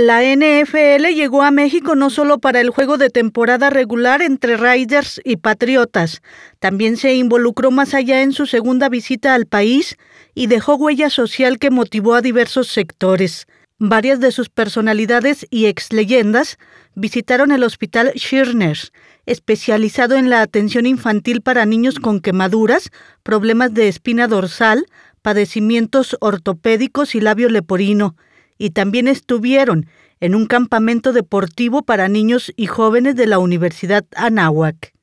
La NFL llegó a México no solo para el juego de temporada regular entre Riders y Patriotas, también se involucró más allá en su segunda visita al país y dejó huella social que motivó a diversos sectores. Varias de sus personalidades y ex leyendas visitaron el hospital Schirner, especializado en la atención infantil para niños con quemaduras, problemas de espina dorsal, padecimientos ortopédicos y labio leporino y también estuvieron en un campamento deportivo para niños y jóvenes de la Universidad Anáhuac.